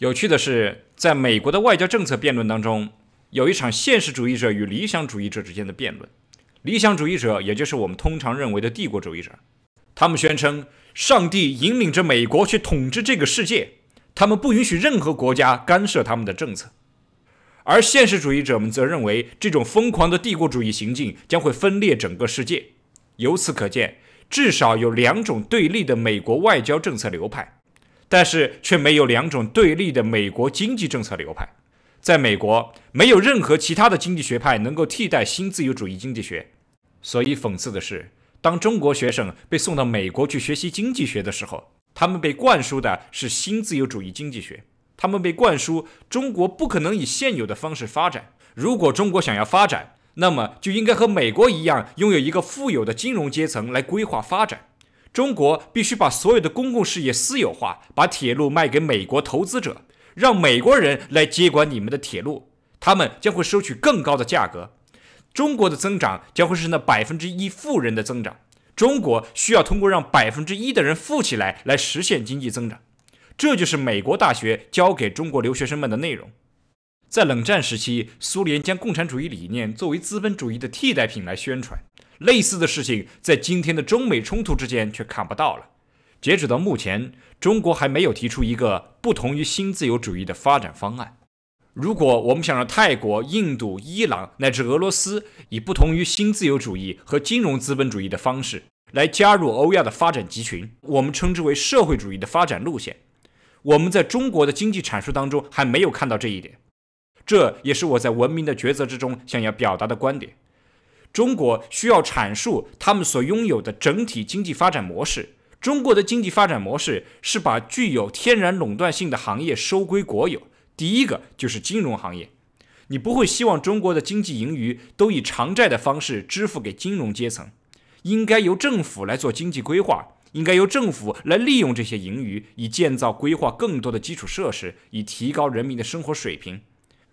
有趣的是，在美国的外交政策辩论当中，有一场现实主义者与理想主义者之间的辩论。理想主义者，也就是我们通常认为的帝国主义者，他们宣称上帝引领着美国去统治这个世界，他们不允许任何国家干涉他们的政策。而现实主义者们则认为，这种疯狂的帝国主义行径将会分裂整个世界。由此可见，至少有两种对立的美国外交政策流派。但是却没有两种对立的美国经济政策流派，在美国没有任何其他的经济学派能够替代新自由主义经济学。所以讽刺的是，当中国学生被送到美国去学习经济学的时候，他们被灌输的是新自由主义经济学。他们被灌输中国不可能以现有的方式发展，如果中国想要发展，那么就应该和美国一样，拥有一个富有的金融阶层来规划发展。中国必须把所有的公共事业私有化，把铁路卖给美国投资者，让美国人来接管你们的铁路，他们将会收取更高的价格。中国的增长将会是那百分之一富人的增长。中国需要通过让百分之一的人富起来来实现经济增长。这就是美国大学教给中国留学生们的内容。在冷战时期，苏联将共产主义理念作为资本主义的替代品来宣传。类似的事情在今天的中美冲突之间却看不到了。截止到目前，中国还没有提出一个不同于新自由主义的发展方案。如果我们想让泰国、印度、伊朗乃至俄罗斯以不同于新自由主义和金融资本主义的方式来加入欧亚的发展集群，我们称之为社会主义的发展路线。我们在中国的经济阐述当中还没有看到这一点。这也是我在文明的抉择之中想要表达的观点。中国需要阐述他们所拥有的整体经济发展模式。中国的经济发展模式是把具有天然垄断性的行业收归国有，第一个就是金融行业。你不会希望中国的经济盈余都以偿债的方式支付给金融阶层，应该由政府来做经济规划，应该由政府来利用这些盈余以建造、规划更多的基础设施，以提高人民的生活水平。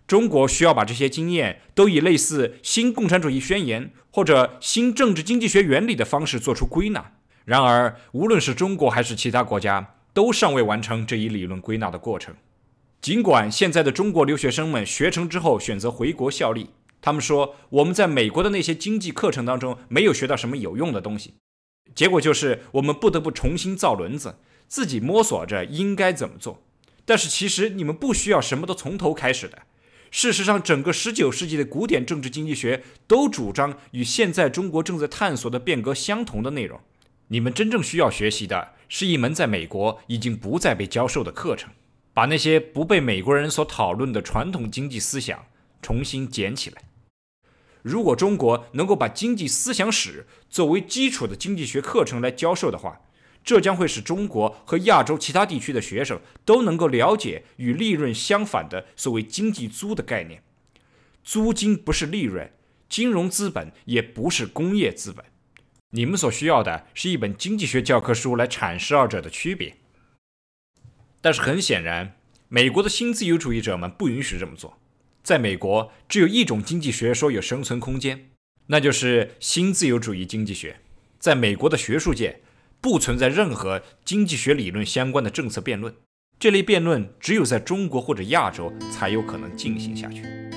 中国需要把这些经验都以类似《新共产主义宣言》或者《新政治经济学原理》的方式做出归纳。然而，无论是中国还是其他国家，都尚未完成这一理论归纳的过程。尽管现在的中国留学生们学成之后选择回国效力，他们说我们在美国的那些经济课程当中没有学到什么有用的东西，结果就是我们不得不重新造轮子，自己摸索着应该怎么做。但是，其实你们不需要什么都从头开始的。事实上，整个19世纪的古典政治经济学都主张与现在中国正在探索的变革相同的内容。你们真正需要学习的是一门在美国已经不再被教授的课程，把那些不被美国人所讨论的传统经济思想重新捡起来。如果中国能够把经济思想史作为基础的经济学课程来教授的话，这将会使中国和亚洲其他地区的学生都能够了解与利润相反的所谓“经济租”的概念。租金不是利润，金融资本也不是工业资本。你们所需要的是一本经济学教科书来阐释二者的区别。但是很显然，美国的新自由主义者们不允许这么做。在美国，只有一种经济学说有生存空间，那就是新自由主义经济学。在美国的学术界。不存在任何经济学理论相关的政策辩论，这类辩论只有在中国或者亚洲才有可能进行下去。